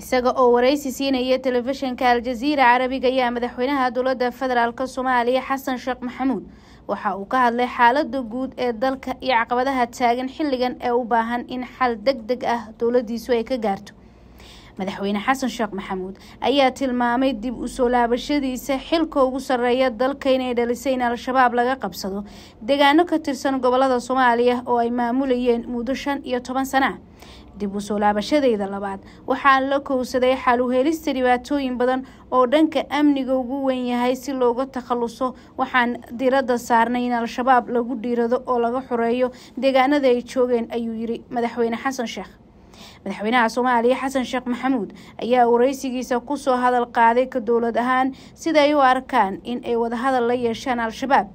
isaga oo wareysi siinaya telefishinka al carabiga ayaa madaxweynaha dowladda federaalk soomaaliya xasan sheekh maxamuud waxa uu ka hadlay xaalada guud ee dalka iyo caqabadaha taagan xilligan ee u baahan in xal deg deg ah dowladiisu ay ka gaarto madaxweyne xasan sheekh maxamuud ayaa tilmaamay dib u soo laabashadiisa xilka ugu sarreeya dalka inay dhalisay in al-shabaab laga qabsado degaano ka tirsan gobolada soomaaliya oo ay maamulayeen muddo shan iyo toban sana dib u soo laabashadeyda labaad waxaa la kowsaday xal xaluheelista dhibaatooyin badan oo dhanka amniga ugu weyn yahay si looga takhaluso waxaan diradda saarnay in al-shabaab lagu dhiirado oo laga xoreeyo deegaanada ay joogeen ayuu yiri madaxweyne xasan sheekh madaxweynaha soomaaliya xasan sheekh maxamuud ayaa waraysigiisa kusoo hadal qaaday ka dowlad ahaan sida ay u arkaan in ay wadahadal la yeeshaan al-shabaab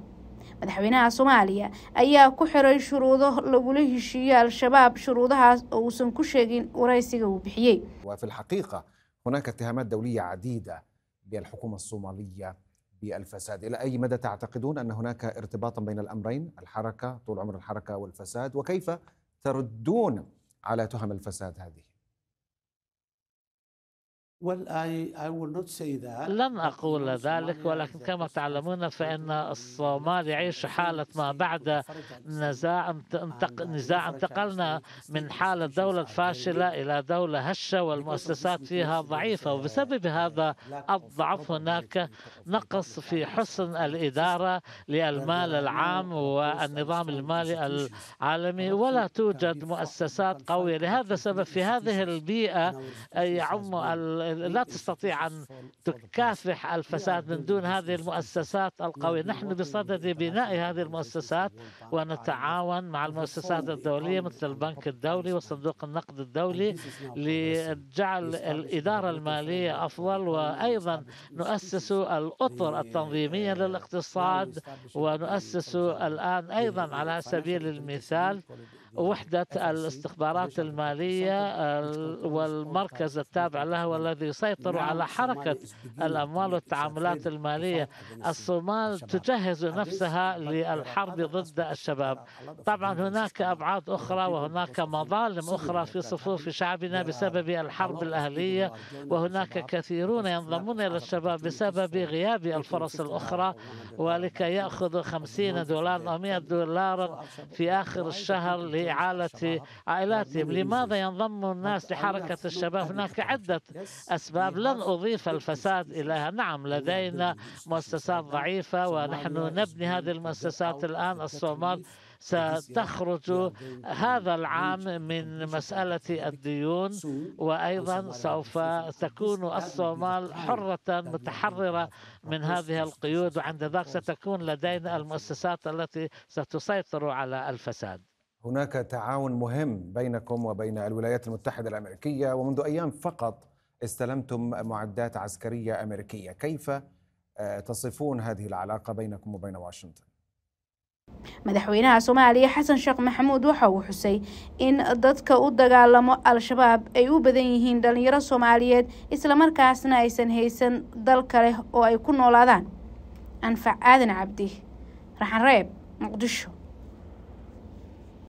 madaxweynaha soomaaliya ayaa ku xiray shuruudo lagula heshiiyo al-shabaab shuruudahaas oo uusan ku sheegin waraysiga uu bixiyey وفي الحقيقة هناك اتهامات دولية عديدة بالحكومة الصومالية بالفساد إلى أي مدى تعتقدون أن هناك ارتباطا بين الأمرين الحركة طول عمر الحركة والفساد وكيف تردون على تهم الفساد هذه لن أقول ذلك ولكن كما تعلمون فإن الصومال يعيش حالة ما بعد نزاع نزاع انتقلنا من حالة دولة فاشلة إلى دولة هشة والمؤسسات فيها ضعيفة وبسبب هذا الضعف هناك نقص في حسن الإدارة للمال العام والنظام المالي العالمي ولا توجد مؤسسات قوية لهذا السبب في هذه البيئة يعم لا تستطيع أن تكافح الفساد من دون هذه المؤسسات القوية نحن بصدد بناء هذه المؤسسات ونتعاون مع المؤسسات الدولية مثل البنك الدولي وصندوق النقد الدولي لجعل الإدارة المالية أفضل وأيضا نؤسس الأطر التنظيمية للاقتصاد ونؤسس الآن أيضا على سبيل المثال يعني وحدة الاستخبارات المالية والمركز التابع له والذي يسيطر نعم، على حركة الأموال والتعاملات المالية الصومال تجهز نفسها للحرب ضد الشباب طبعا هناك أبعاد أخرى وهناك مظالم أخرى في صفوف شعبنا بسبب الحرب الأهلية وهناك كثيرون ينضمون إلى الشباب بسبب غياب الفرص الأخرى ولكي يأخذوا 50 دولار أو 100 دولار في آخر الشهر لإعالة عائلاتهم لماذا ينضم الناس لحركة الشباب هناك عدة أسباب لن أضيف الفساد إليها نعم لدينا مؤسسات ضعيفة ونحن نبني هذه المؤسسات الآن الصومال ستخرج هذا العام من مسألة الديون وأيضا سوف تكون الصومال حرة متحررة من هذه القيود وعند ذلك ستكون لدينا المؤسسات التي ستسيطر على الفساد هناك تعاون مهم بينكم وبين الولايات المتحدة الأمريكية ومنذ أيام فقط استلمتم معدات عسكرية أمريكية كيف آه، تصفون هذه العلاقة بينكم وبين واشنطن؟ مدحوينا سومالي حسن شق محمود وحو حسي إن ضدك أدقى لما الشباب أيو بذيهين دل يرى سوماليات إسلامر كاسنا إيسن هيسن دل كره أو أي كنو أنفع آذن عبده رحن ريب مقدشو